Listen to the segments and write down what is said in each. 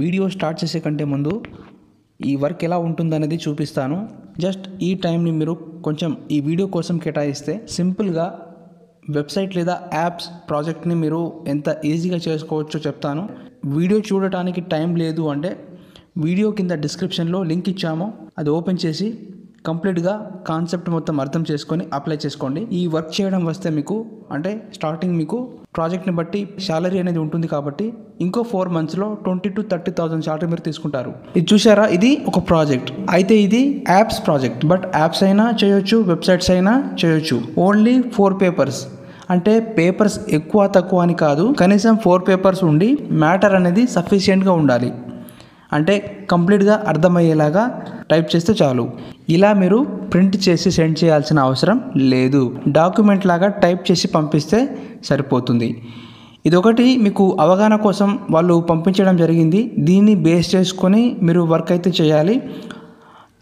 video start చేసే కంటే ముందు ఈ వర్క్ ఎలా ఉంటుందనేది చూపిస్తాను జస్ట్ ఈ టైంని మీరు కొంచెం ఈ వీడియో కోసం కేటాయిస్తే సింపుల్గా వెబ్సైట్ లేదా యాప్స్ ప్రాజెక్ట్ని మీరు ఎంత ఈజీగా చేసుకోవచ్చో చెప్తాను వీడియో చూడటానికి టైం లేదు అంటే వీడియో కింద డిస్క్రిప్షన్లో లింక్ ఇచ్చాము అది ఓపెన్ చేసి కంప్లీట్గా కాన్సెప్ట్ మొత్తం అర్థం చేసుకొని అప్లై చేసుకోండి ఈ వర్క్ చేయడం వస్తే మీకు అంటే స్టార్టింగ్ మీకు ప్రాజెక్ట్ని బట్టి శాలరీ అనేది ఉంటుంది కాబట్టి ఇంకో ఫోర్ మంత్స్లో twenty to thirty thousand salary మీరు తీసుకుంటారు ఇది చూసారా ఇది ఒక ప్రాజెక్ట్ అయితే ఇది యాప్స్ ప్రాజెక్ట్ బట్ యాప్స్ అయినా చేయొచ్చు వెబ్సైట్స్ అయినా చేయొచ్చు ఓన్లీ ఫోర్ పేపర్స్ అంటే పేపర్స్ ఎక్కువ తక్కువ అని కాదు కనీసం ఫోర్ పేపర్స్ ఉండి మ్యాటర్ అనేది సఫిషియెంట్గా ఉండాలి అంటే కంప్లీట్గా అర్థమయ్యేలాగా టైప్ చేస్తే చాలు ఇలా మీరు ప్రింట్ చేసి సెండ్ చేయాల్సిన అవసరం లేదు డాక్యుమెంట్ లాగా టైప్ చేసి పంపిస్తే సరిపోతుంది ఇదొకటి మీకు అవగాహన కోసం వాళ్ళు పంపించడం జరిగింది దీన్ని బేస్ చేసుకొని మీరు వర్క్ అయితే చేయాలి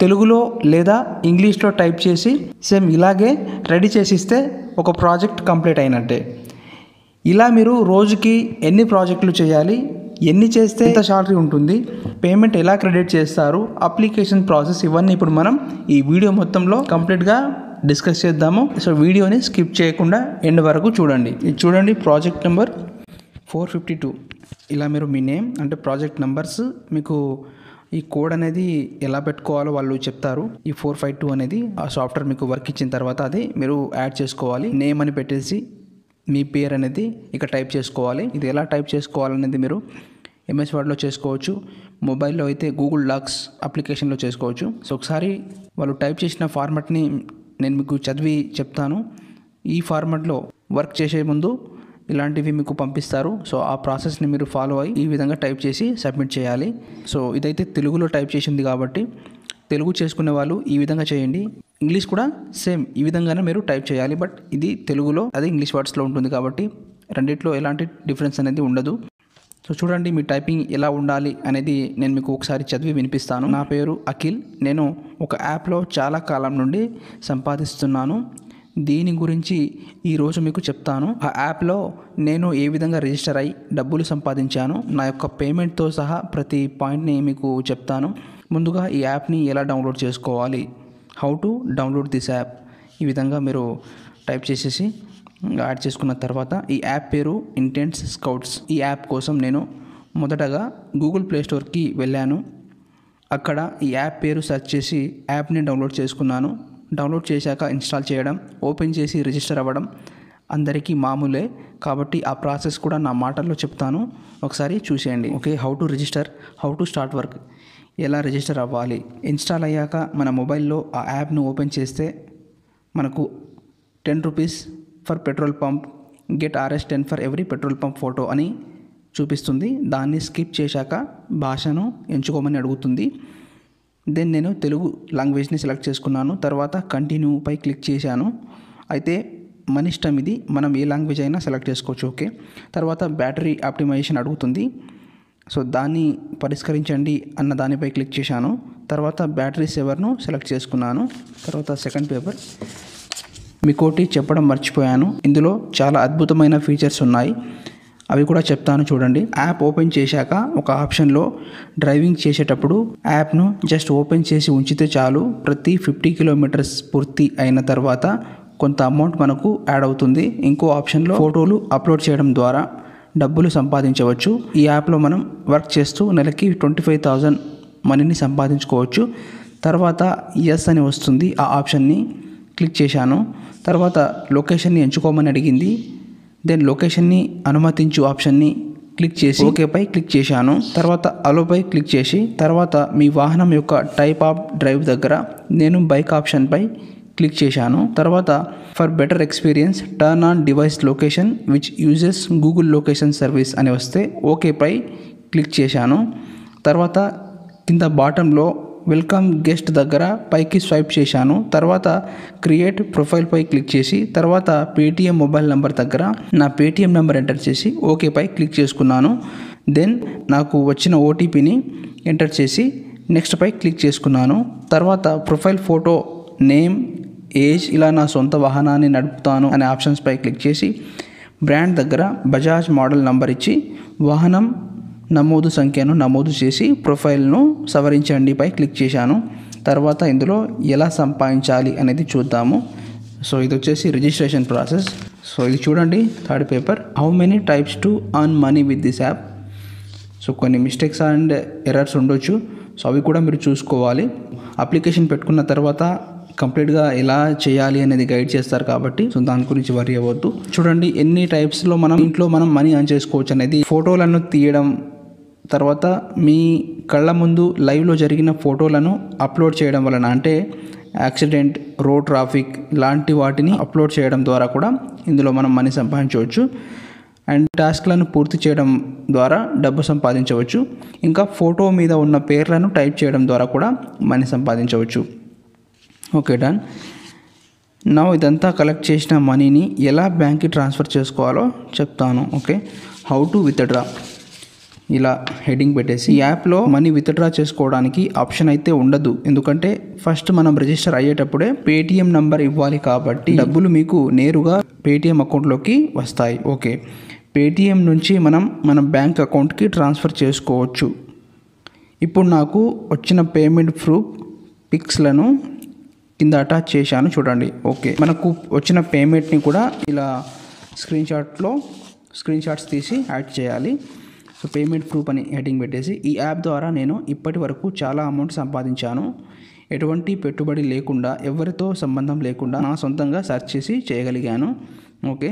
తెలుగులో లేదా ఇంగ్లీష్లో టైప్ చేసి సేమ్ ఇలాగే రెడీ చేసిస్తే ఒక ప్రాజెక్ట్ కంప్లీట్ అయినట్టే ఇలా మీరు రోజుకి ఎన్ని ప్రాజెక్టులు చేయాలి ఎన్ని చేస్తే ఎంత శాలరీ ఉంటుంది పేమెంట్ ఎలా క్రెడిట్ చేస్తారు అప్లికేషన్ ప్రాసెస్ ఇవన్నీ ఇప్పుడు మనం ఈ వీడియో మొత్తంలో కంప్లీట్గా డిస్కస్ చేద్దాము సో వీడియోని స్కిప్ చేయకుండా ఎండ్ వరకు చూడండి ఇది చూడండి project number four fifty two ఇలా మీరు మీ నేమ్ అంటే ప్రాజెక్ట్ నెంబర్స్ మీకు ఈ కోడ్ అనేది ఎలా పెట్టుకోవాలో వాళ్ళు చెప్తారు ఈ ఫోర్ ఫైవ్ టూ అనేది ఆ సాఫ్ట్వేర్ మీకు వర్క్ ఇచ్చిన తర్వాత అది మీరు యాడ్ చేసుకోవాలి నేమ్ అని పెట్టేసి మీ పేరు అనేది ఇక్కడ టైప్ చేసుకోవాలి ఇది ఎలా టైప్ చేసుకోవాలనేది మీరు ఎంఎస్ వర్డ్లో చేసుకోవచ్చు మొబైల్లో అయితే గూగుల్ డాక్స్ అప్లికేషన్లో చేసుకోవచ్చు సో ఒకసారి వాళ్ళు టైప్ చేసిన ఫార్మాట్ని నేను మీకు చదివి చెప్తాను ఈ ఫార్మాట్లో వర్క్ చేసే ముందు ఇలాంటివి మీకు పంపిస్తారు సో ఆ ప్రాసెస్ని మీరు ఫాలో అయ్యి ఈ విధంగా టైప్ చేసి సబ్మిట్ చేయాలి సో ఇదైతే తెలుగులో టైప్ చేసింది కాబట్టి తెలుగు చేసుకునే వాళ్ళు ఈ విధంగా చేయండి ఇంగ్లీష్ కూడా సేమ్ ఈ విధంగానే మీరు టైప్ చేయాలి బట్ ఇది తెలుగులో అది ఇంగ్లీష్ వర్డ్స్లో ఉంటుంది కాబట్టి రెండిట్లో ఎలాంటి డిఫరెన్స్ అనేది ఉండదు సో చూడండి మీ టైపింగ్ ఎలా ఉండాలి అనేది నేను మీకు ఒకసారి చదివి వినిపిస్తాను నా పేరు అఖిల్ నేను ఒక యాప్లో చాలా కాలం నుండి సంపాదిస్తున్నాను దీని గురించి ఈరోజు మీకు చెప్తాను ఆ యాప్లో నేను ఏ విధంగా రిజిస్టర్ అయ్యి డబ్బులు సంపాదించాను నా యొక్క పేమెంట్తో సహా ప్రతి పాయింట్ని మీకు చెప్తాను ముందుగా ఈ యాప్ని ఎలా డౌన్లోడ్ చేసుకోవాలి how to download this app ఈ విధంగా మీరు టైప్ చేసేసి యాడ్ చేసుకున్న తర్వాత ఈ యాప్ పేరు ఇంటెన్స్ స్కౌట్స్ ఈ యాప్ కోసం నేను మొదటగా గూగుల్ ప్లేస్టోర్కి వెళ్ళాను అక్కడ ఈ యాప్ పేరు సెర్చ్ చేసి యాప్ని డౌన్లోడ్ చేసుకున్నాను డౌన్లోడ్ చేశాక ఇన్స్టాల్ చేయడం ఓపెన్ చేసి రిజిస్టర్ అవ్వడం అందరికీ మామూలే కాబట్టి ఆ ప్రాసెస్ కూడా నా మాటల్లో చెప్తాను ఒకసారి చూసేయండి okay how to register how to start work ఎలా రిజిస్టర్ అవ్వాలి ఇన్స్టాల్ అయ్యాక మన మొబైల్లో ఆ యాప్ను ఓపెన్ చేస్తే మనకు ten rupees for petrol pump get RS ten for every petrol pump photo అని చూపిస్తుంది దాన్ని స్కిప్ చేశాక భాషను ఎంచుకోమని అడుగుతుంది దెన్ నేను తెలుగు లాంగ్వేజ్ని సెలెక్ట్ చేసుకున్నాను తర్వాత కంటిన్యూపై క్లిక్ చేశాను అయితే మన ఇష్టం ఇది మనం ఏ లాంగ్వేజ్ అయినా సెలెక్ట్ చేసుకోవచ్చు ఓకే తర్వాత బ్యాటరీ ఆప్టిమైజేషన్ అడుగుతుంది సో దాన్ని పరిష్కరించండి అన్న దానిపై క్లిక్ చేశాను తర్వాత బ్యాటరీ సేవర్ను సెలెక్ట్ చేసుకున్నాను తర్వాత సెకండ్ పేపర్ మీకోటి చెప్పడం మర్చిపోయాను ఇందులో చాలా అద్భుతమైన ఫీచర్స్ ఉన్నాయి అవి కూడా చెప్తాను చూడండి యాప్ ఓపెన్ చేశాక ఒక ఆప్షన్లో డ్రైవింగ్ చేసేటప్పుడు యాప్ను జస్ట్ ఓపెన్ చేసి ఉంచితే చాలు ప్రతి ఫిఫ్టీ కిలోమీటర్స్ పూర్తి అయిన తర్వాత కొంత అమౌంట్ మనకు యాడ్ అవుతుంది ఇంకో ఆప్షన్లో ఫోటోలు అప్లోడ్ చేయడం ద్వారా డబ్బులు సంపాదించవచ్చు ఈ యాప్లో మనం వర్క్ చేస్తూ నెలకి ట్వంటీ ఫైవ్ థౌజండ్ మనీని సంపాదించుకోవచ్చు తర్వాత ఎస్ అని వస్తుంది ఆ ఆప్షన్ని క్లిక్ చేశాను తర్వాత లొకేషన్ని ఎంచుకోమని అడిగింది దెన్ లొకేషన్ని అనుమతించు ఆప్షన్ని క్లిక్ చేసి ఓకేపై క్లిక్ చేశాను తర్వాత అలోపై క్లిక్ చేసి తర్వాత మీ వాహనం యొక్క టైప్ ఆఫ్ డ్రైవ్ దగ్గర నేను బైక్ ఆప్షన్పై క్లిక్ చేశాను తర్వాత for better experience turn on device location which uses Google location service అని వస్తే ఓకేపై క్లిక్ చేశాను తర్వాత కింద బాటంలో వెల్కమ్ గెస్ట్ దగ్గర పైకి స్వైప్ చేశాను తర్వాత క్రియేట్ ప్రొఫైల్పై క్లిక్ చేసి తర్వాత పేటిఎం మొబైల్ నెంబర్ దగ్గర నా పేటిఎం నెంబర్ ఎంటర్ చేసి ఓకేపై క్లిక్ చేసుకున్నాను దెన్ నాకు వచ్చిన ఓటీపీని ఎంటర్ చేసి నెక్స్ట్పై క్లిక్ చేసుకున్నాను తర్వాత ప్రొఫైల్ ఫోటో నేమ్ ఏజ్ ఇలా నా సొంత వాహనాన్ని నడుపుతాను అనే ఆప్షన్స్పై క్లిక్ చేసి బ్రాండ్ దగ్గర బజాజ్ మోడల్ నంబర్ ఇచ్చి వాహనం నమోదు సంఖ్యను నమోదు చేసి ప్రొఫైల్ను సవరించండిపై క్లిక్ చేశాను తర్వాత ఇందులో ఎలా సంపాదించాలి అనేది చూద్దాము సో ఇది వచ్చేసి రిజిస్ట్రేషన్ ప్రాసెస్ సో ఇది చూడండి third paper how many types to earn money with this app so కొన్ని మిస్టేక్స్ అండ్ ఎర్రర్స్ ఉండొచ్చు సో అవి కూడా మీరు చూసుకోవాలి అప్లికేషన్ పెట్టుకున్న తర్వాత కంప్లీట్గా ఎలా చేయాలి అనేది గైడ్ చేస్తారు కాబట్టి సో దాని గురించి వరి అవ్వద్దు చూడండి ఎన్ని టైప్స్లో మనం ఇంట్లో మనం మనీ అర్న్ చేసుకోవచ్చు అనేది ఫోటోలను తీయడం తర్వాత మీ కళ్ళ ముందు లైవ్లో జరిగిన ఫోటోలను అప్లోడ్ చేయడం వలన అంటే యాక్సిడెంట్ రోడ్ ట్రాఫిక్ లాంటి వాటిని అప్లోడ్ చేయడం ద్వారా కూడా ఇందులో మనం మనీ సంపాదించవచ్చు అండ్ టాస్క్లను పూర్తి చేయడం ద్వారా డబ్బు సంపాదించవచ్చు ఇంకా ఫోటో మీద ఉన్న పేర్లను టైప్ చేయడం ద్వారా కూడా మనీ సంపాదించవచ్చు ఓకే డన్ నా ఇదంతా కలెక్ట్ చేసిన మనీని ఎలా బ్యాంక్కి ట్రాన్స్ఫర్ చేసుకోవాలో చెప్తాను ఓకే హౌ టు విత్డ్రా ఇలా హెడ్డింగ్ పెట్టేసి యాప్లో మనీ విత్డ్రా చేసుకోవడానికి ఆప్షన్ అయితే ఉండదు ఎందుకంటే ఫస్ట్ మనం రిజిస్టర్ అయ్యేటప్పుడే పేటిఎం నంబర్ ఇవ్వాలి కాబట్టి డబ్బులు మీకు నేరుగా పేటిఎం అకౌంట్లోకి వస్తాయి ఓకే పేటిఎం నుంచి మనం మన బ్యాంక్ అకౌంట్కి ట్రాన్స్ఫర్ చేసుకోవచ్చు ఇప్పుడు నాకు వచ్చిన పేమెంట్ ప్రూఫ్ పిక్స్లను కింద అటాచ్ చేశాను చూడండి ఓకే మనకు వచ్చిన పేమెంట్ని కూడా ఇలా స్క్రీన్ షాట్లో స్క్రీన్ షాట్స్ తీసి యాడ్ చేయాలి సో పేమెంట్ ప్రూఫ్ అని హెడ్డింగ్ పెట్టేసి ఈ యాప్ ద్వారా నేను ఇప్పటి వరకు చాలా అమౌంట్ సంపాదించాను ఎటువంటి పెట్టుబడి లేకుండా ఎవరితో సంబంధం లేకుండా నా సొంతంగా సెర్చ్ చేసి చేయగలిగాను ఓకే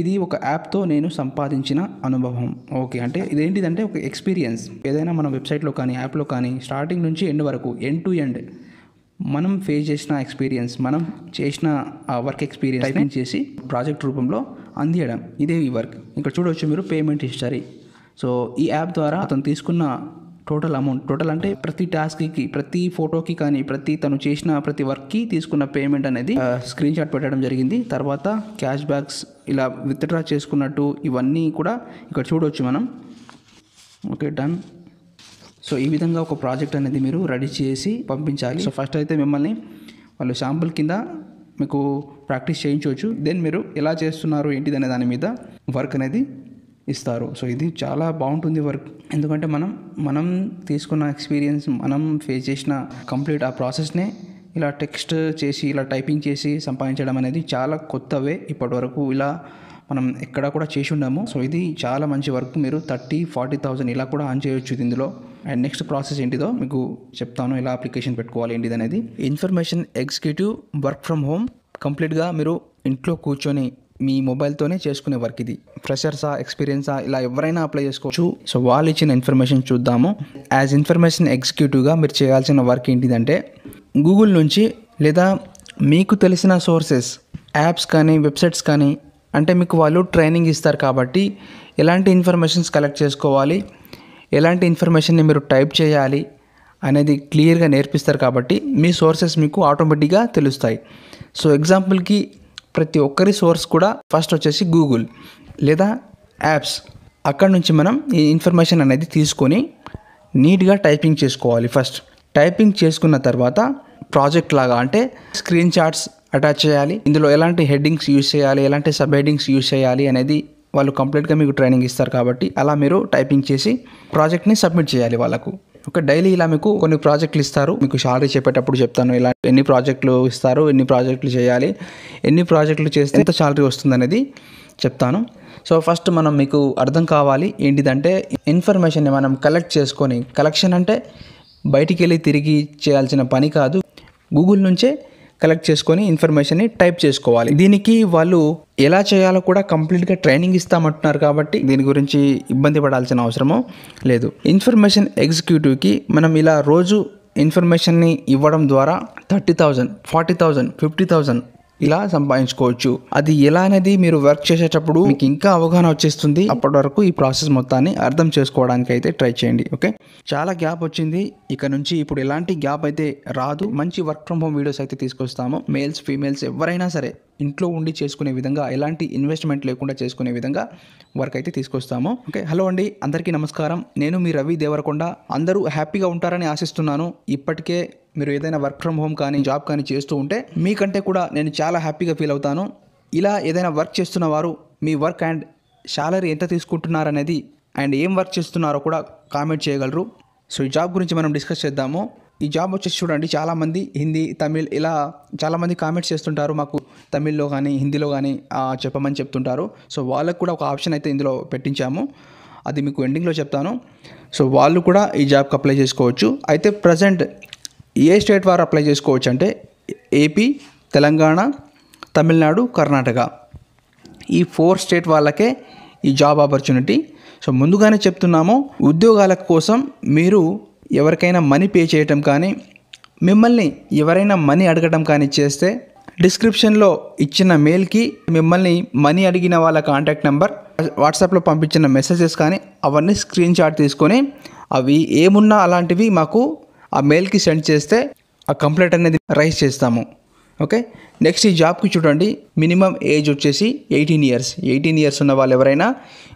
ఇది ఒక యాప్తో నేను సంపాదించిన అనుభవం ఓకే అంటే ఇదేంటిదంటే ఒక ఎక్స్పీరియన్స్ ఏదైనా మన వెబ్సైట్లో కానీ యాప్లో కానీ స్టార్టింగ్ నుంచి ఎండ్ వరకు ఎండ్ టు ఎండ్ మనం ఫేస్ చేసిన ఎక్స్పీరియన్స్ మనం చేసిన ఆ వర్క్ ఎక్స్పీరియన్స్ టైపింగ్ చేసి ప్రాజెక్ట్ రూపంలో అందియడం ఇదే ఈ వర్క్ ఇక్కడ చూడవచ్చు మీరు పేమెంట్ హిస్టరీ సో ఈ యాప్ ద్వారా అతను తీసుకున్న టోటల్ అమౌంట్ టోటల్ అంటే ప్రతి టాస్క్కి ప్రతి ఫోటోకి కానీ ప్రతి తను చేసిన ప్రతి వర్క్కి తీసుకున్న పేమెంట్ అనేది స్క్రీన్ షాట్ పెట్టడం జరిగింది తర్వాత క్యాష్ బ్యాక్స్ ఇలా విత్డ్రా చేసుకున్నట్టు ఇవన్నీ కూడా ఇక్కడ చూడవచ్చు మనం ఓకే డన్ సో ఈ విధంగా ఒక ప్రాజెక్ట్ అనేది మీరు రెడీ చేసి పంపించాలి సో ఫస్ట్ అయితే మిమ్మల్ని వాళ్ళు శాంపుల్ కింద మీకు ప్రాక్టీస్ చేయించవచ్చు దెన్ మీరు ఎలా చేస్తున్నారు ఏంటిది అనే దాని మీద వర్క్ అనేది ఇస్తారు సో ఇది చాలా బాగుంటుంది వర్క్ ఎందుకంటే మనం మనం తీసుకున్న ఎక్స్పీరియన్స్ మనం ఫేస్ చేసిన కంప్లీట్ ఆ ప్రాసెస్నే ఇలా టెక్స్ట్ చేసి ఇలా టైపింగ్ చేసి సంపాదించడం అనేది చాలా కొత్తవే ఇప్పటివరకు ఇలా మనం ఎక్కడ కూడా చేసి ఉన్నాము సో ఇది చాలా మంచి వర్క్ మీరు థర్టీ ఫార్టీ థౌజండ్ ఇలా కూడా ఆన్ చేయొచ్చు ఇందులో అండ్ నెక్స్ట్ ప్రాసెస్ ఏంటిదో మీకు చెప్తాను ఎలా అప్లికేషన్ పెట్టుకోవాలి ఏంటిది అనేది information executive work from home కంప్లీట్గా మీరు ఇంట్లో కూర్చొని మీ మొబైల్తోనే చేసుకునే వర్క్ ఇది ఫ్రెషర్సా ఎక్స్పీరియన్సా ఇలా ఎవరైనా అప్లై చేసుకోవచ్చు సో వాళ్ళు ఇచ్చిన ఇన్ఫర్మేషన్ చూద్దాము యాజ్ ఇన్ఫర్మేషన్ ఎగ్జిక్యూటివ్గా మీరు చేయాల్సిన వర్క్ ఏంటిదంటే గూగుల్ నుంచి లేదా మీకు తెలిసిన సోర్సెస్ యాప్స్ కానీ వెబ్సైట్స్ కానీ అంటే మీకు వాళ్ళు ట్రైనింగ్ ఇస్తారు కాబట్టి ఎలాంటి ఇన్ఫర్మేషన్స్ కలెక్ట్ చేసుకోవాలి ఎలాంటి ఇన్ఫర్మేషన్ని మీరు టైప్ చేయాలి అనేది క్లియర్గా నేర్పిస్తారు కాబట్టి మీ సోర్సెస్ మీకు ఆటోమేటిక్గా తెలుస్తాయి సో ఎగ్జాంపుల్కి ప్రతి ఒక్కరి సోర్స్ కూడా ఫస్ట్ వచ్చేసి గూగుల్ లేదా యాప్స్ అక్కడ నుంచి మనం ఈ ఇన్ఫర్మేషన్ అనేది తీసుకొని నీట్గా టైపింగ్ చేసుకోవాలి ఫస్ట్ టైపింగ్ చేసుకున్న తర్వాత ప్రాజెక్ట్ లాగా అంటే స్క్రీన్ షాట్స్ అటాచ్ చేయాలి ఇందులో ఎలాంటి హెడ్డింగ్స్ యూస్ చేయాలి ఎలాంటి సబ్ హెడ్డింగ్స్ యూస్ చేయాలి అనేది వాళ్ళు కంప్లీట్గా మీకు ట్రైనింగ్ ఇస్తారు కాబట్టి అలా మీరు టైపింగ్ చేసి ప్రాజెక్ట్ని సబ్మిట్ చేయాలి వాళ్ళకు ఒక డైలీ ఇలా మీకు కొన్ని ప్రాజెక్టులు ఇస్తారు మీకు శాలరీ చెప్పేటప్పుడు చెప్తాను ఇలా ఎన్ని ప్రాజెక్టులు ఇస్తారు ఎన్ని ప్రాజెక్టులు చేయాలి ఎన్ని ప్రాజెక్టులు చేస్తే ఎంత శాలరీ వస్తుందనేది చెప్తాను సో ఫస్ట్ మనం మీకు అర్థం కావాలి ఏంటిదంటే ఇన్ఫర్మేషన్ని మనం కలెక్ట్ చేసుకొని కలెక్షన్ అంటే బయటికి వెళ్ళి తిరిగి చేయాల్సిన పని కాదు గూగుల్ నుంచే కలెక్ట్ చేసుకొని ఇన్ఫర్మేషన్ని టైప్ చేసుకోవాలి దీనికి వాళ్ళు ఎలా చేయాలో కూడా కంప్లీట్గా ట్రైనింగ్ ఇస్తామంటున్నారు కాబట్టి దీని గురించి ఇబ్బంది పడాల్సిన అవసరమో లేదు ఇన్ఫర్మేషన్ ఎగ్జిక్యూటివ్కి మనం ఇలా రోజు ఇన్ఫర్మేషన్ని ఇవ్వడం ద్వారా thirty thousand forty thousand fifty thousand ఇలా సంపాదించుకోవచ్చు అది ఎలా అనేది మీరు వర్క్ చేసేటప్పుడు మీకు ఇంకా అవగాహన వచ్చేస్తుంది అప్పటి వరకు ఈ ప్రాసెస్ మొత్తాన్ని అర్థం చేసుకోవడానికి అయితే ట్రై చేయండి ఓకే చాలా గ్యాప్ వచ్చింది ఇక నుంచి ఇప్పుడు ఎలాంటి గ్యాప్ అయితే రాదు మంచి వర్క్ ఫ్రమ్ హోమ్ వీడియోస్ అయితే తీసుకొస్తాము మేల్స్ ఫీమేల్స్ ఎవరైనా సరే ఇంట్లో ఉండి చేసుకునే విధంగా ఎలాంటి ఇన్వెస్ట్మెంట్ లేకుండా చేసుకునే విధంగా వర్క్ అయితే తీసుకొస్తాము ఓకే హలో అండి అందరికీ నమస్కారం నేను మీ రవి దేవరకొండ అందరూ హ్యాపీగా ఉంటారని ఆశిస్తున్నాను ఇప్పటికే మీరు ఏదైనా వర్క్ ఫ్రమ్ హోమ్ కానీ జాబ్ కానీ చేస్తూ ఉంటే మీకంటే కూడా నేను చాలా హ్యాపీగా ఫీల్ అవుతాను ఇలా ఏదైనా వర్క్ చేస్తున్న వారు మీ వర్క్ అండ్ శాలరీ ఎంత తీసుకుంటున్నారనేది అండ్ ఏం వర్క్ చేస్తున్నారో కూడా కామెంట్ చేయగలరు సో ఈ జాబ్ గురించి మనం డిస్కస్ చేద్దాము ఈ జాబ్ వచ్చేసి చూడండి చాలామంది హిందీ తమిళ్ ఇలా చాలామంది కామెంట్స్ చేస్తుంటారు మాకు తమిళ్లో కానీ హిందీలో కానీ చెప్పమని చెప్తుంటారు సో వాళ్ళకు కూడా ఒక ఆప్షన్ అయితే ఇందులో పెట్టించాము అది మీకు ఎండింగ్లో చెప్తాను సో వాళ్ళు కూడా ఈ జాబ్కి అప్లై చేసుకోవచ్చు అయితే ప్రజెంట్ ఏ స్టేట్ వారు అప్లై చేసుకోవచ్చు అంటే ఏపీ తెలంగాణ తమిళనాడు కర్ణాటక ఈ ఫోర్ స్టేట్ వాళ్ళకే ఈ జాబ్ ఆపర్చునిటీ సో ముందుగానే చెప్తున్నాము ఉద్యోగాల కోసం మీరు ఎవరికైనా మనీ పే చేయటం కానీ మిమ్మల్ని ఎవరైనా మనీ అడగటం కానీ చేస్తే డిస్క్రిప్షన్లో ఇచ్చిన మెయిల్కి మిమ్మల్ని మనీ అడిగిన వాళ్ళ కాంటాక్ట్ నెంబర్ వాట్సాప్లో పంపించిన మెసేజెస్ కానీ అవన్నీ స్క్రీన్ షాట్ తీసుకొని అవి ఏమున్నా అలాంటివి మాకు ఆ మెయిల్కి సెండ్ చేస్తే ఆ కంప్లైంట్ అనేది రైజ్ చేస్తాము ఓకే నెక్స్ట్ ఈ జాబ్కి చూడండి మినిమం ఏజ్ వచ్చేసి ఎయిటీన్ ఇయర్స్ ఎయిటీన్ ఇయర్స్ ఉన్న వాళ్ళు ఎవరైనా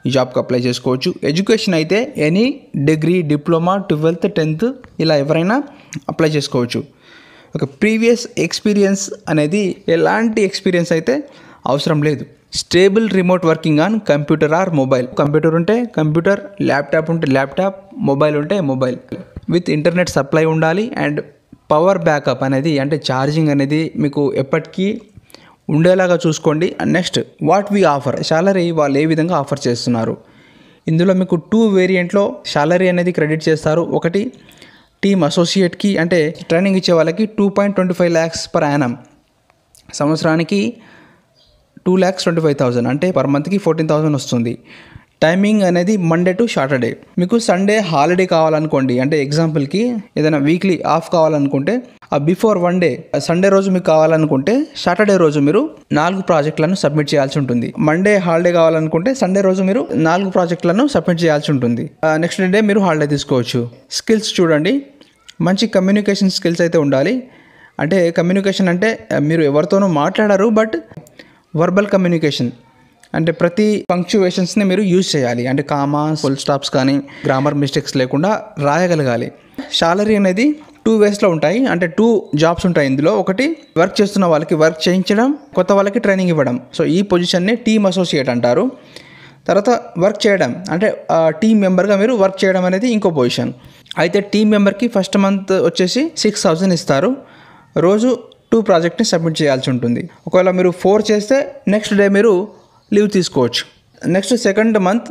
ఈ జాబ్కి అప్లై చేసుకోవచ్చు ఎడ్యుకేషన్ అయితే any degree diploma twelfth tenth ఇలా ఎవరైనా అప్లై చేసుకోవచ్చు ఓకే ప్రీవియస్ ఎక్స్పీరియన్స్ అనేది ఎలాంటి ఎక్స్పీరియన్స్ అయితే అవసరం లేదు stable remote working on computer or mobile computer ఉంటే కంప్యూటర్ ల్యాప్టాప్ ఉంటే ల్యాప్టాప్ మొబైల్ ఉంటే మొబైల్ విత్ ఇంటర్నెట్ సప్లై ఉండాలి అండ్ పవర్ బ్యాకప్ అనేది అంటే ఛార్జింగ్ అనేది మీకు ఎప్పటికీ ఉండేలాగా చూసుకోండి next what we offer salary వాళ్ళు ఏ విధంగా ఆఫర్ చేస్తున్నారు ఇందులో మీకు టూ వేరియంట్లో శాలరీ అనేది క్రెడిట్ చేస్తారు ఒకటి టీమ్ అసోసియేట్కి అంటే ట్రైనింగ్ ఇచ్చే వాళ్ళకి two point twenty five lakhs per annum సంవత్సరానికి two lakhs twenty five thousand అంటే పర్ మంత్కి ఫోర్టీన్ థౌజండ్ వస్తుంది టైమింగ్ అనేది మండే టు సాటర్డే మీకు సండే హాలిడే కావాలనుకోండి అంటే ఎగ్జాంపుల్కి ఏదైనా వీక్లీ ఆఫ్ కావాలనుకుంటే ఆ బిఫోర్ వన్ డే సండే రోజు మీకు కావాలనుకుంటే సాటర్డే రోజు మీరు నాలుగు ప్రాజెక్టులను సబ్మిట్ చేయాల్సి ఉంటుంది మండే హాలిడే కావాలనుకుంటే సండే రోజు మీరు నాలుగు ప్రాజెక్టులను సబ్మిట్ చేయాల్సి ఉంటుంది నెక్స్ట్ డే మీరు హాలిడే తీసుకోవచ్చు స్కిల్స్ చూడండి మంచి కమ్యూనికేషన్ స్కిల్స్ అయితే ఉండాలి అంటే కమ్యూనికేషన్ అంటే మీరు ఎవరితోనూ మాట్లాడరు బట్ వర్బల్ కమ్యూనికేషన్ అంటే ప్రతి పంక్చువేషన్స్ని మీరు యూజ్ చేయాలి అంటే కామా ఫుల్ స్టాప్స్ కానీ గ్రామర్ మిస్టేక్స్ లేకుండా రాయగలగాలి శాలరీ అనేది టూ వేస్లో ఉంటాయి అంటే టూ జాబ్స్ ఉంటాయి ఇందులో ఒకటి వర్క్ చేస్తున్న వాళ్ళకి వర్క్ చేయించడం కొత్త వాళ్ళకి ట్రైనింగ్ ఇవ్వడం సో ఈ పొజిషన్ని టీమ్ అసోసియేట్ అంటారు తర్వాత వర్క్ చేయడం అంటే టీం మెంబర్గా మీరు వర్క్ చేయడం అనేది ఇంకో పొజిషన్ అయితే టీం మెంబర్కి ఫస్ట్ మంత్ వచ్చేసి సిక్స్ థౌజండ్ ఇస్తారు రోజు టూ ప్రాజెక్ట్ని సబ్మిట్ చేయాల్సి ఉంటుంది ఒకవేళ మీరు ఫోర్ చేస్తే నెక్స్ట్ డే మీరు లీవ్ తీసుకోవచ్చు next second month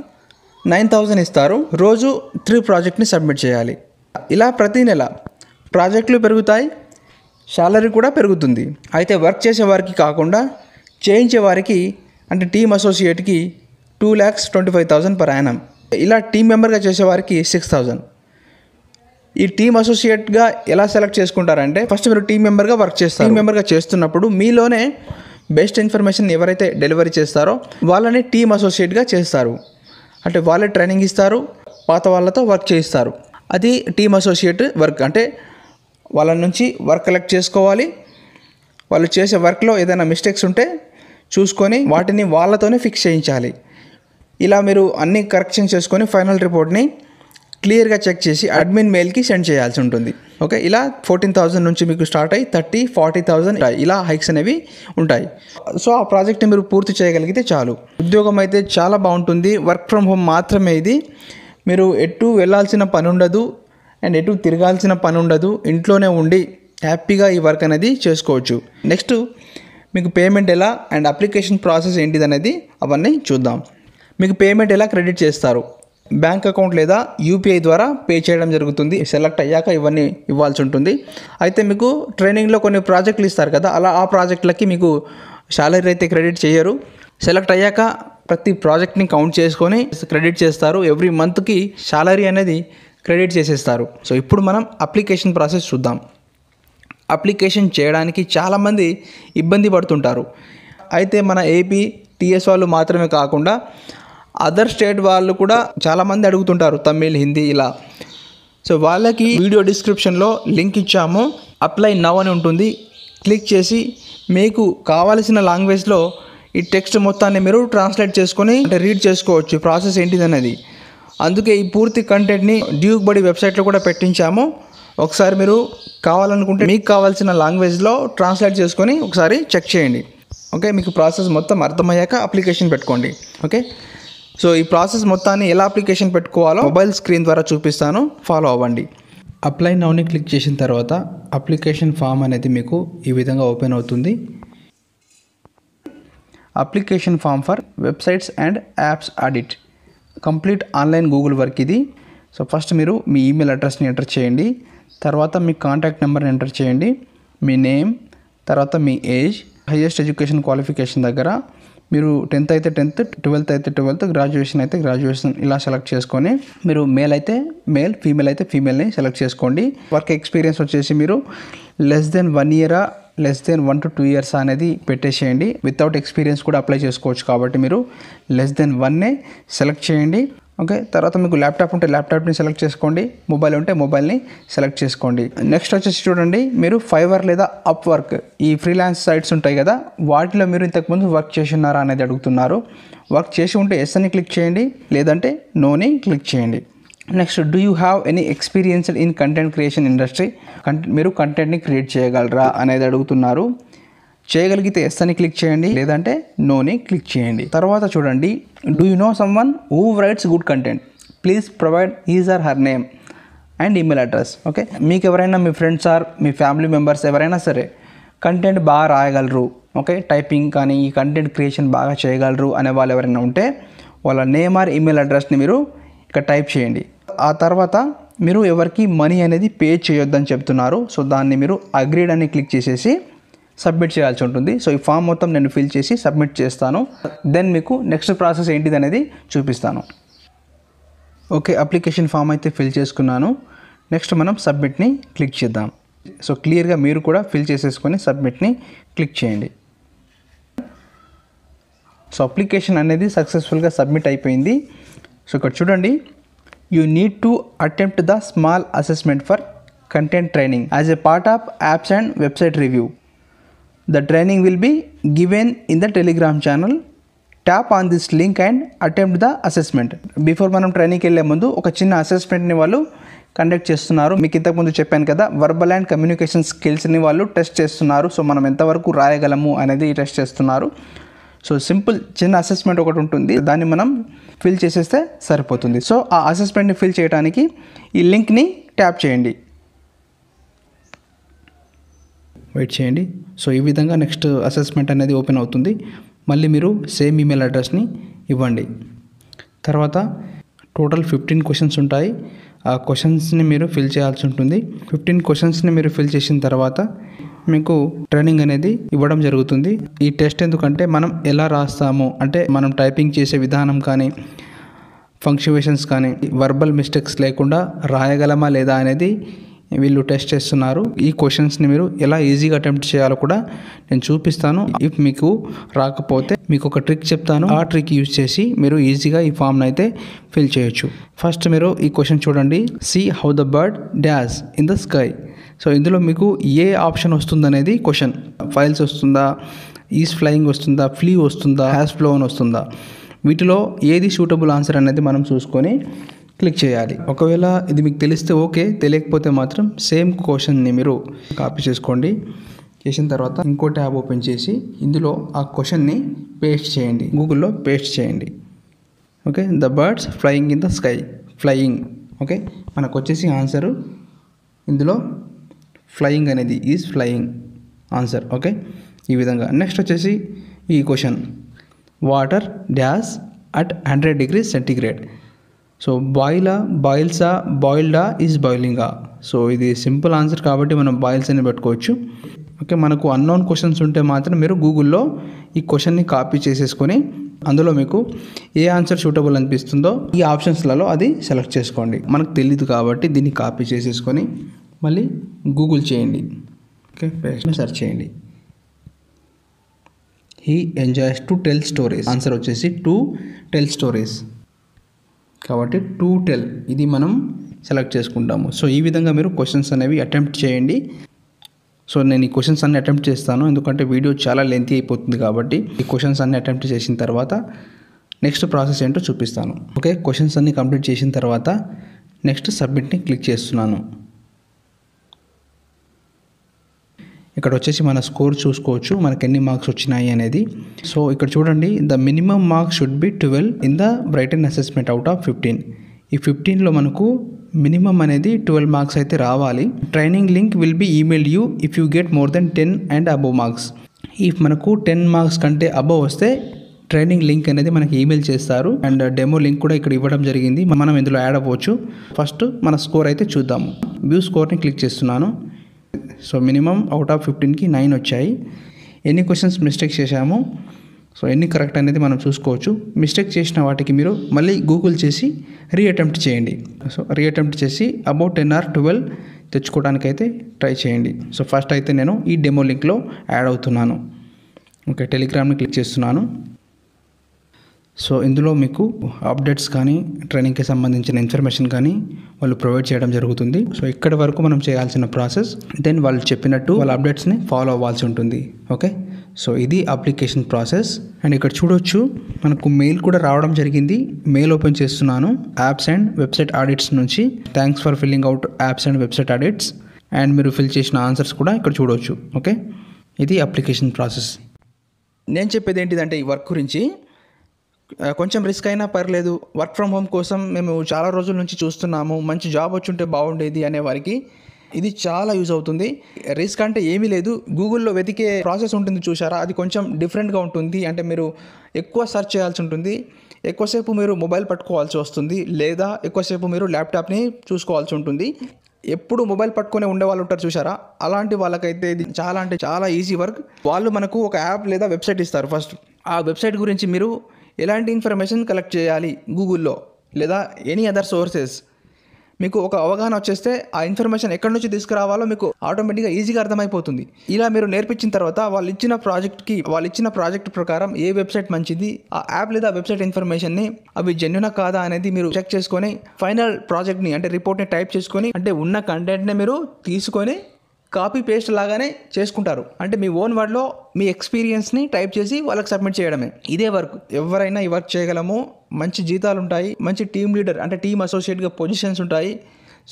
nine thousand ఇస్తారు రోజు త్రీ ప్రాజెక్ట్ని సబ్మిట్ చేయాలి ఇలా ప్రతి నెల ప్రాజెక్టులు పెరుగుతాయి శాలరీ కూడా పెరుగుతుంది అయితే వర్క్ చేసేవారికి కాకుండా చేయించే వారికి అంటే టీమ్ అసోసియేట్కి two lakhs twenty five thousand per annum ఇలా టీం మెంబర్గా చేసేవారికి సిక్స్ థౌజండ్ ఈ టీమ్ అసోసియేట్గా ఎలా సెలెక్ట్ చేసుకుంటారంటే ఫస్ట్ మీరు టీం మెంబర్గా వర్క్ చేస్తారు టీం మెంబర్గా చేస్తున్నప్పుడు మీలోనే బెస్ట్ ఇన్ఫర్మేషన్ ఎవరైతే డెలివరీ చేస్తారో వాళ్ళని టీమ్ అసోసియేట్గా చేస్తారు అంటే వాళ్ళే ట్రైనింగ్ ఇస్తారు పాత వాళ్ళతో వర్క్ చేయిస్తారు అది టీమ్ అసోసియేట్ వర్క్ అంటే వాళ్ళ నుంచి వర్క్ కలెక్ట్ చేసుకోవాలి వాళ్ళు చేసే వర్క్లో ఏదైనా మిస్టేక్స్ ఉంటే చూసుకొని వాటిని వాళ్ళతోనే ఫిక్స్ చేయించాలి ఇలా మీరు అన్ని కరెక్షన్ చేసుకొని ఫైనల్ రిపోర్ట్ని క్లియర్గా చెక్ చేసి అడ్మిన్ మెయిల్కి సెండ్ చేయాల్సి ఉంటుంది ఓకే ఇలా ఫోర్టీన్ థౌసండ్ నుంచి మీకు స్టార్ట్ అయ్యి థర్టీ ఫార్టీ థౌసండ్ ఇలా హైక్స్ అనేవి ఉంటాయి సో ఆ ప్రాజెక్ట్ని మీరు పూర్తి చేయగలిగితే చాలు ఉద్యోగం అయితే చాలా బాగుంటుంది వర్క్ ఫ్రమ్ హోమ్ మాత్రమే ఇది మీరు ఎటు వెళ్ళాల్సిన పని ఉండదు అండ్ ఎటు తిరగాల్సిన పని ఉండదు ఇంట్లోనే ఉండి హ్యాపీగా ఈ వర్క్ అనేది చేసుకోవచ్చు నెక్స్ట్ మీకు పేమెంట్ ఎలా అండ్ అప్లికేషన్ ప్రాసెస్ ఏంటిది అనేది అవన్నీ చూద్దాం మీకు పేమెంట్ ఎలా క్రెడిట్ చేస్తారు బ్యాంక్ అకౌంట్ లేదా యూపీఐ ద్వారా పే చేయడం జరుగుతుంది సెలెక్ట్ అయ్యాక ఇవన్నీ ఇవ్వాల్సి ఉంటుంది అయితే మీకు ట్రైనింగ్లో కొన్ని ప్రాజెక్టులు ఇస్తారు కదా అలా ఆ ప్రాజెక్టులకి మీకు శాలరీ అయితే క్రెడిట్ చేయరు సెలెక్ట్ అయ్యాక ప్రతి ప్రాజెక్ట్ని కౌంట్ చేసుకొని క్రెడిట్ చేస్తారు ఎవ్రీ మంత్కి శాలరీ అనేది క్రెడిట్ చేసేస్తారు సో ఇప్పుడు మనం అప్లికేషన్ ప్రాసెస్ చూద్దాం అప్లికేషన్ చేయడానికి చాలామంది ఇబ్బంది పడుతుంటారు అయితే మన ఏపీ టీఎస్ వాళ్ళు మాత్రమే కాకుండా అదర్ స్టేట్ వాళ్ళు కూడా చాలామంది అడుగుతుంటారు తమిళ్ హిందీ ఇలా సో వాళ్ళకి వీడియో డిస్క్రిప్షన్లో లింక్ ఇచ్చాము అప్లై నవ్ అని ఉంటుంది క్లిక్ చేసి మీకు కావలసిన లాంగ్వేజ్లో ఈ టెక్స్ట్ మొత్తాన్ని మీరు ట్రాన్స్లేట్ చేసుకొని అంటే రీడ్ చేసుకోవచ్చు ప్రాసెస్ ఏంటిదనేది అందుకే ఈ పూర్తి కంటెంట్ని డ్యూక్ బడి వెబ్సైట్లో కూడా పెట్టించాము ఒకసారి మీరు కావాలనుకుంటే మీకు కావాల్సిన లాంగ్వేజ్లో ట్రాన్స్లేట్ చేసుకొని ఒకసారి చెక్ చేయండి ఓకే మీకు ప్రాసెస్ మొత్తం అర్థమయ్యాక అప్లికేషన్ పెట్టుకోండి ఓకే సో ఈ ప్రాసెస్ మొత్తాన్ని ఎలా అప్లికేషన్ పెట్టుకోవాలో మొబైల్ స్క్రీన్ ద్వారా చూపిస్తాను ఫాలో అవ్వండి అప్లై నౌని క్లిక్ చేసిన తర్వాత అప్లికేషన్ ఫామ్ అనేది మీకు ఈ విధంగా ఓపెన్ అవుతుంది application form for websites and apps audit complete online Google work ఇది సో ఫస్ట్ మీరు మీ ఈమెయిల్ అడ్రస్ని ఎంటర్ చేయండి తర్వాత మీ కాంటాక్ట్ నెంబర్ని ఎంటర్ చేయండి మీ నేమ్ తర్వాత మీ ఏజ్ హయ్యెస్ట్ ఎడ్యుకేషన్ క్వాలిఫికేషన్ దగ్గర మీరు టెన్త్ అయితే టెన్త్ ట్వెల్త్ అయితే ట్వెల్త్ గ్రాడ్యుయేషన్ అయితే గ్రాడ్యుయేషన్ ఇలా సెలెక్ట్ చేసుకొని మీరు మేల్ అయితే మేల్ ఫీమేల్ అయితే ఫీమేల్ని సెలెక్ట్ చేసుకోండి వర్క్ ఎక్స్పీరియన్స్ వచ్చేసి మీరు లెస్ దెన్ వన్ ఇయరా less than one to two years అనేది పెట్టేసేయండి వితౌట్ ఎక్స్పీరియన్స్ కూడా అప్లై చేసుకోవచ్చు కాబట్టి మీరు లెస్ దెన్ వన్నే సెలెక్ట్ చేయండి ఓకే తర్వాత మీకు ల్యాప్టాప్ ఉంటే ల్యాప్టాప్ని సెలెక్ట్ చేసుకోండి మొబైల్ ఉంటే మొబైల్ని సెలెక్ట్ చేసుకోండి నెక్స్ట్ వచ్చేసి చూడండి మీరు ఫైవర్ లేదా అప్ వర్క్ ఈ ఫ్రీలాన్స్ సైట్స్ ఉంటాయి కదా వాటిలో మీరు ఇంతకుముందు వర్క్ చేసినారా అనేది అడుగుతున్నారు వర్క్ చేసి ఉంటే ఎస్ అని క్లిక్ చేయండి లేదంటే నోని క్లిక్ చేయండి next do you have any experienced in content creation industry content మీరు కంటెంట్ని క్రియేట్ చేయగలరా అనేది అడుగుతున్నారు చేయగలిగితే ఎస్ అని క్లిక్ చేయండి లేదంటే నోని క్లిక్ చేయండి తర్వాత చూడండి do you know someone who writes good content please provide his or her name and email address okay మీకు ఎవరైనా మీ ఫ్రెండ్స్ ఆర్ మీ ఫ్యామిలీ మెంబర్స్ ఎవరైనా సరే కంటెంట్ బాగా రాయగలరు ఓకే టైపింగ్ కానీ ఈ కంటెంట్ క్రియేషన్ బాగా చేయగలరు అనే వాళ్ళు ఎవరైనా ఉంటే వాళ్ళ నేమ్ ఆర్ ఈమెయిల్ అడ్రస్ని మీరు ఇక్కడ టైప్ చేయండి ఆ తర్వాత మీరు ఎవరికి మనీ అనేది పే చేయొద్దని చెప్తున్నారు సో దాన్ని మీరు అగ్రీడ్ అని క్లిక్ చేసేసి సబ్మిట్ చేయాల్సి ఉంటుంది సో ఈ ఫామ్ మొత్తం నేను ఫిల్ చేసి సబ్మిట్ చేస్తాను దెన్ మీకు నెక్స్ట్ ప్రాసెస్ ఏంటిది అనేది చూపిస్తాను ఓకే అప్లికేషన్ ఫామ్ అయితే ఫిల్ చేసుకున్నాను నెక్స్ట్ మనం సబ్మిట్ని క్లిక్ చేద్దాం సో క్లియర్గా మీరు కూడా ఫిల్ చేసేసుకొని సబ్మిట్ని క్లిక్ చేయండి సో అప్లికేషన్ అనేది సక్సెస్ఫుల్గా సబ్మిట్ అయిపోయింది సో ఇక్కడ చూడండి you need to attempt the small assessment for content training as a part of apps and website review the training will be given in the Telegram channel tap on this link and attempt the assessment before మనం ట్రైనింగ్కి వెళ్ళే ముందు ఒక చిన్న అసెస్మెంట్ని వాళ్ళు conduct చేస్తున్నారు మీకు ఇంతకుముందు చెప్పాను కదా వర్బల్ అండ్ కమ్యూనికేషన్ స్కిల్స్ని వాళ్ళు టెస్ట్ చేస్తున్నారు సో మనం ఎంతవరకు రాయగలము అనేది టెస్ట్ చేస్తున్నారు సో సింపుల్ చిన్న అసెస్మెంట్ ఒకటి ఉంటుంది దాన్ని మనం ఫిల్ చేసేస్తే సరిపోతుంది సో ఆ అసెస్మెంట్ని ఫిల్ చేయడానికి ఈ లింక్ని ట్యాప్ చేయండి వెయిట్ చేయండి సో ఈ విధంగా నెక్స్ట్ అసెస్మెంట్ అనేది ఓపెన్ అవుతుంది మళ్ళీ మీరు సేమ్ ఈమెయిల్ అడ్రస్ని ఇవ్వండి తర్వాత టోటల్ ఫిఫ్టీన్ క్వశ్చన్స్ ఉంటాయి ఆ క్వశ్చన్స్ని మీరు ఫిల్ చేయాల్సి ఉంటుంది ఫిఫ్టీన్ క్వశ్చన్స్ని మీరు ఫిల్ చేసిన తర్వాత మీకు ట్రైనింగ్ అనేది ఇవ్వడం జరుగుతుంది ఈ టెస్ట్ ఎందుకంటే మనం ఎలా రాస్తాము అంటే మనం టైపింగ్ చేసే విధానం కానీ ఫంక్షువేషన్స్ కానీ వర్బల్ మిస్టేక్స్ లేకుండా రాయగలమా లేదా అనేది వీళ్ళు టెస్ట్ చేస్తున్నారు ఈ క్వశ్చన్స్ని మీరు ఎలా ఈజీగా అటెంప్ట్ చేయాలో కూడా నేను చూపిస్తాను ఇఫ్ మీకు రాకపోతే మీకు ఒక ట్రిక్ చెప్తాను ఆ ట్రిక్ యూజ్ చేసి మీరు ఈజీగా ఈ ఫామ్ని అయితే ఫిల్ చేయొచ్చు ఫస్ట్ మీరు ఈ క్వశ్చన్ చూడండి see how the bird dash in the sky so ఇందులో మీకు ఏ ఆప్షన్ వస్తుందనేది క్వశ్చన్ ఫైల్స్ వస్తుందా ఈజ్ ఫ్లయింగ్ వస్తుందా ఫ్లీ వస్తుందా హ్యాస్ ఫ్లోన్ వస్తుందా వీటిలో ఏది సూటబుల్ ఆన్సర్ అనేది మనం చూసుకొని క్లిక్ చేయాలి ఒకవేళ ఇది మీకు తెలిస్తే ఓకే తెలియకపోతే మాత్రం సేమ్ క్వశ్చన్ని మీరు కాపీ చేసుకోండి చేసిన తర్వాత ఇంకో ట్యాబ్ ఓపెన్ చేసి ఇందులో ఆ క్వశ్చన్ని పేస్ట్ చేయండి గూగుల్లో పేస్ట్ చేయండి okay the birds flying in the sky flying okay మనకు వచ్చేసి ఆన్సరు ఇందులో ఫ్లయింగ్ అనేది ఈజ్ ఫ్లయింగ్ ఆన్సర్ ఓకే ఈ విధంగా నెక్స్ట్ వచ్చేసి ఈ question water dash at hundred degree centigrade so బాయిలా బాయిల్సా బాయిల్డా ఈజ్ బాయిలింగా సో ఇది సింపుల్ ఆన్సర్ కాబట్టి మనం బాయిల్స్ అని పెట్టుకోవచ్చు ఓకే మనకు అన్నోన్ క్వశ్చన్స్ ఉంటే మాత్రం మీరు గూగుల్లో ఈ క్వశ్చన్ని కాపీ చేసేసుకొని అందులో మీకు ఏ ఆన్సర్ సూటబుల్ అనిపిస్తుందో ఈ ఆప్షన్స్లలో అది సెలెక్ట్ చేసుకోండి మనకు తెలియదు కాబట్టి దీన్ని కాపీ చేసేసుకొని మళ్ళీ గూగుల్ చేయండి ఓకే పేస్ట్ సెర్చ్ చేయండి he enjoys to tell stories answer వచ్చేసి టూ టెల్ స్టోరీస్ కాబట్టి టూ టెల్ ఇది మనం సెలెక్ట్ చేసుకుంటాము సో ఈ విధంగా మీరు క్వశ్చన్స్ అనేవి అటెంప్ట్ చేయండి సో నేను ఈ క్వశ్చన్స్ అన్ని అటెంప్ట్ చేస్తాను ఎందుకంటే వీడియో చాలా లెంతీ అయిపోతుంది కాబట్టి ఈ క్వశ్చన్స్ అన్ని అటెంప్ట్ చేసిన తర్వాత నెక్స్ట్ ప్రాసెస్ ఏంటో చూపిస్తాను ఓకే క్వశ్చన్స్ అన్ని కంప్లీట్ చేసిన తర్వాత నెక్స్ట్ సబ్మిట్ని క్లిక్ చేస్తున్నాను ఇక్కడ వచ్చేసి మన స్కోర్ చూసుకోవచ్చు మనకి ఎన్ని మార్క్స్ వచ్చినాయి అనేది సో ఇక్కడ చూడండి the minimum marks should be twelve in the written assessment out of fifteen ఈ ఫిఫ్టీన్లో మనకు మినిమం అనేది ట్వెల్వ్ మార్క్స్ అయితే రావాలి training link will be email you if you get more than ten and above marks if మనకు ten marks కంటే above వస్తే training link అనేది మనకి ఈమెయిల్ చేస్తారు అండ్ డెమో లింక్ కూడా ఇక్కడ ఇవ్వడం జరిగింది మనం ఇందులో యాడ్ అవ్వచ్చు ఫస్ట్ మన స్కోర్ అయితే చూద్దాము వ్యూ స్కోర్ని క్లిక్ చేస్తున్నాను సో మినిమం అవుట్ ఆఫ్ ఫిఫ్టీన్కి నైన్ వచ్చాయి ఎన్ని క్వశ్చన్స్ మిస్టేక్ చేశాము సో ఎన్ని కరెక్ట్ అనేది మనం చూసుకోవచ్చు మిస్టేక్ చేసిన వాటికి మీరు మళ్ళీ గూగుల్ చేసి రీఅటెంప్ట్ చేయండి సో రీఅటెంప్ట్ చేసి అబౌట్ టెన్ ఆర్ ట్వెల్వ్ తెచ్చుకోవడానికైతే ట్రై చేయండి సో ఫస్ట్ అయితే నేను ఈ డెమో లింక్లో యాడ్ అవుతున్నాను ఓకే టెలిగ్రామ్ని క్లిక్ చేస్తున్నాను సో ఇందులో మీకు అప్డేట్స్ కానీ ట్రైనింగ్కి సంబంధించిన ఇన్ఫర్మేషన్ కానీ వాళ్ళు ప్రొవైడ్ చేయడం జరుగుతుంది సో ఇక్కడి వరకు మనం చేయాల్సిన ప్రాసెస్ దెన్ వాళ్ళు చెప్పినట్టు వాళ్ళ అప్డేట్స్ని ఫాలో అవ్వాల్సి ఉంటుంది ఓకే సో ఇది అప్లికేషన్ ప్రాసెస్ అండ్ ఇక్కడ చూడొచ్చు మనకు మెయిల్ కూడా రావడం జరిగింది మెయిల్ ఓపెన్ చేస్తున్నాను యాప్స్ అండ్ వెబ్సైట్ ఆడిట్స్ నుంచి thanks for filling out apps and website audits and మీరు ఫిల్ చేసిన ఆన్సర్స్ కూడా ఇక్కడ చూడవచ్చు ఓకే ఇది అప్లికేషన్ ప్రాసెస్ నేను చెప్పేది ఏంటిదంటే ఈ వర్క్ గురించి కొంచెం రిస్క్ అయినా పర్లేదు వర్క్ ఫ్రమ్ హోమ్ కోసం మేము చాలా రోజుల నుంచి చూస్తున్నాము మంచి జాబ్ వచ్చి ఉంటే బాగుండేది అనే వారికి ఇది చాలా యూజ్ అవుతుంది రిస్క్ అంటే ఏమీ లేదు గూగుల్లో వెతికే ప్రాసెస్ ఉంటుంది చూసారా అది కొంచెం డిఫరెంట్గా ఉంటుంది అంటే మీరు ఎక్కువ సెర్చ్ చేయాల్సి ఉంటుంది ఎక్కువసేపు మీరు మొబైల్ పట్టుకోవాల్సి వస్తుంది లేదా ఎక్కువసేపు మీరు ల్యాప్టాప్ని చూసుకోవాల్సి ఉంటుంది ఎప్పుడు మొబైల్ పట్టుకునే ఉండేవాళ్ళు ఉంటారు చూసారా అలాంటి వాళ్ళకైతే ఇది చాలా అంటే చాలా ఈజీ వర్క్ వాళ్ళు మనకు ఒక యాప్ లేదా వెబ్సైట్ ఇస్తారు ఫస్ట్ ఆ వెబ్సైట్ గురించి మీరు ఎలాంటి ఇన్ఫర్మేషన్ కలెక్ట్ చేయాలి గూగుల్లో లేదా ఎనీ అదర్ సోర్సెస్ మీకు ఒక అవగాహన వచ్చేస్తే ఆ ఇన్ఫర్మేషన్ ఎక్కడి నుంచి తీసుకురావాలో మీకు ఆటోమేటిక్గా ఈజీగా అర్థమైపోతుంది ఇలా మీరు నేర్పించిన తర్వాత వాళ్ళు ఇచ్చిన ప్రాజెక్ట్కి వాళ్ళు ఇచ్చిన ప్రాజెక్ట్ ప్రకారం ఏ వెబ్సైట్ మంచిది ఆ యాప్ లేదా వెబ్సైట్ ఇన్ఫర్మేషన్ని అవి జెన్యునా కాదా అనేది మీరు చెక్ చేసుకొని ఫైనల్ ప్రాజెక్ట్ని అంటే రిపోర్ట్ని టైప్ చేసుకొని అంటే ఉన్న కంటెంట్ని మీరు తీసుకొని కాపీ పేస్ట్ లాగానే చేసుకుంటారు అంటే మీ ఓన్ వర్డ్లో మీ ఎక్స్పీరియన్స్ని టైప్ చేసి వాళ్ళకి సబ్మిట్ చేయడమే ఇదే వర్క్ ఎవరైనా ఈ వర్క్ చేయగలము మంచి జీతాలు ఉంటాయి మంచి టీం లీడర్ అంటే టీం అసోసియేట్గా పొజిషన్స్ ఉంటాయి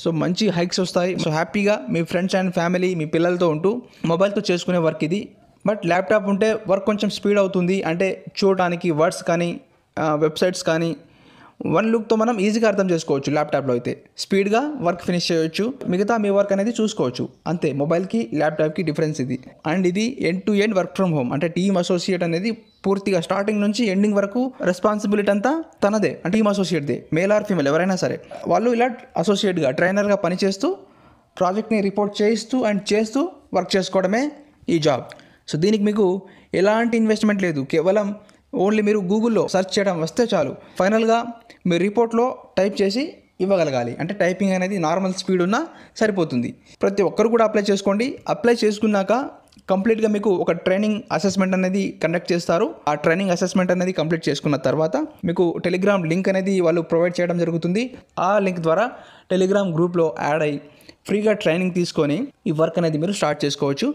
సో మంచి హైక్స్ వస్తాయి సో హ్యాపీగా మీ ఫ్రెండ్స్ అండ్ ఫ్యామిలీ మీ పిల్లలతో ఉంటూ మొబైల్తో చేసుకునే వర్క్ ఇది బట్ ల్యాప్టాప్ ఉంటే వర్క్ కొంచెం స్పీడ్ అవుతుంది అంటే చూడటానికి వర్డ్స్ కానీ వెబ్సైట్స్ కానీ వన్ లుక్తో మనం ఈజీగా అర్థం చేసుకోవచ్చు ల్యాప్టాప్లో అయితే స్పీడ్గా వర్క్ ఫినిష్ చేయొచ్చు మిగతా మీ వర్క్ అనేది చూసుకోవచ్చు అంతే మొబైల్కి ల్యాప్టాప్కి డిఫరెన్స్ ఇది అండ్ ఇది end to end work from home అంటే టీమ్ అసోసియేట్ అనేది పూర్తిగా స్టార్టింగ్ నుంచి ఎండింగ్ వరకు రెస్పాన్సిబిలిటీ అంతా తనదే అంటే టీమ్ అసోసియేట్దే మేల్ ఆర్ ఫీమేల్ ఎవరైనా సరే వాళ్ళు ఇలా అసోసియేట్గా ట్రైనర్గా పనిచేస్తూ ప్రాజెక్ట్ని రిపోర్ట్ చేయిస్తూ అండ్ చేస్తూ వర్క్ చేసుకోవడమే ఈ జాబ్ సో దీనికి మీకు ఎలాంటి ఇన్వెస్ట్మెంట్ లేదు కేవలం ఓన్లీ మీరు గూగుల్లో సెర్చ్ చేయడం వస్తే చాలు ఫైనల్గా మీరు రిపోర్ట్లో టైప్ చేసి ఇవ్వగలగాలి అంటే టైపింగ్ అనేది నార్మల్ స్పీడ్ ఉన్నా సరిపోతుంది ప్రతి ఒక్కరు కూడా అప్లై చేసుకోండి అప్లై చేసుకున్నాక కంప్లీట్గా మీకు ఒక ట్రైనింగ్ అసెస్మెంట్ అనేది కండక్ట్ చేస్తారు ఆ ట్రైనింగ్ అసెస్మెంట్ అనేది కంప్లీట్ చేసుకున్న తర్వాత మీకు టెలిగ్రామ్ లింక్ అనేది వాళ్ళు ప్రొవైడ్ చేయడం జరుగుతుంది ఆ లింక్ ద్వారా టెలిగ్రామ్ గ్రూప్లో యాడ్ అయ్యి ఫ్రీగా ట్రైనింగ్ తీసుకొని ఈ వర్క్ అనేది మీరు స్టార్ట్ చేసుకోవచ్చు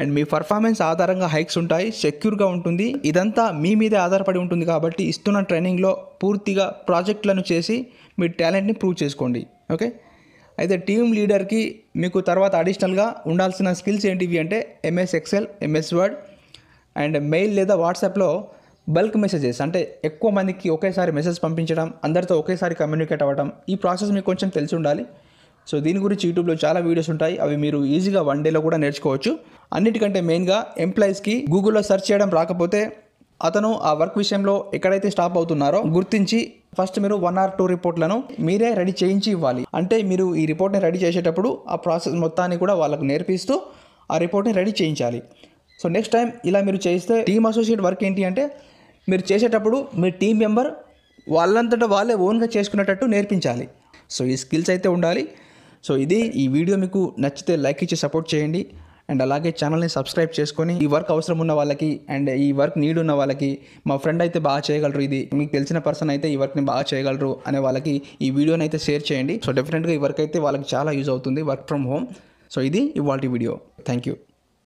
అండ్ మీ పర్ఫార్మెన్స్ ఆధారంగా హైక్స్ ఉంటాయి సెక్యూర్గా ఉంటుంది ఇదంతా మీ మీదే ఆధారపడి ఉంటుంది కాబట్టి ఇస్తున్న ట్రైనింగ్లో పూర్తిగా ప్రాజెక్టులను చేసి మీ టాలెంట్ని ప్రూవ్ చేసుకోండి ఓకే అయితే టీమ్ లీడర్కి మీకు తర్వాత అడిషనల్గా ఉండాల్సిన స్కిల్స్ ఏంటివి అంటే MS Excel MS Word and mail లేదా వాట్సాప్లో బల్క్ మెసేజెస్ అంటే ఎక్కువ మందికి ఒకేసారి మెసేజ్ పంపించడం అందరితో ఒకేసారి కమ్యూనికేట్ అవ్వడం ఈ ప్రాసెస్ మీకు కొంచెం తెలిసి ఉండాలి సో దీని గురించి యూట్యూబ్లో చాలా వీడియోస్ ఉంటాయి అవి మీరు ఈజీగా వన్ డేలో కూడా నేర్చుకోవచ్చు అన్నిటికంటే మెయిన్గా ఎంప్లాయీస్కి గూగుల్లో సెర్చ్ చేయడం రాకపోతే అతను ఆ వర్క్ విషయంలో ఎక్కడైతే స్టాప్ అవుతున్నారో గుర్తించి ఫస్ట్ మీరు వన్ ఆర్ టూ రిపోర్ట్లను మీరే రెడీ చేయించి ఇవ్వాలి అంటే మీరు ఈ రిపోర్ట్ని రెడీ చేసేటప్పుడు ఆ ప్రాసెస్ మొత్తాన్ని కూడా వాళ్ళకు నేర్పిస్తూ ఆ రిపోర్ట్ని రెడీ చేయించాలి సో నెక్స్ట్ టైం ఇలా మీరు చేస్తే టీమ్ అసోసియేట్ వర్క్ ఏంటి అంటే మీరు చేసేటప్పుడు మీ టీం మెంబర్ వాళ్ళంతటా వాళ్ళే ఓన్గా చేసుకునేటట్టు నేర్పించాలి సో ఈ స్కిల్స్ అయితే ఉండాలి సో ఇది ఈ వీడియో మీకు నచ్చితే లైక్ ఇచ్చి సపోర్ట్ చేయండి అండ్ అలాగే ఛానల్ని సబ్స్క్రైబ్ చేసుకొని ఈ వర్క్ అవసరం ఉన్న వాళ్ళకి అండ్ ఈ వర్క్ నీడ్ ఉన్న వాళ్ళకి మా ఫ్రెండ్ అయితే బాగా చేయగలరు ఇది మీకు తెలిసిన పర్సన్ అయితే ఈ వర్క్ని బాగా చేయగలరు అనే వాళ్ళకి ఈ వీడియోని అయితే షేర్ చేయండి సో డెఫినెట్గా ఈ వర్క్ అయితే వాళ్ళకి చాలా యూజ్ అవుతుంది వర్క్ ఫ్రమ్ హోమ్ సో ఇది ఇవాళ వీడియో థ్యాంక్ యూ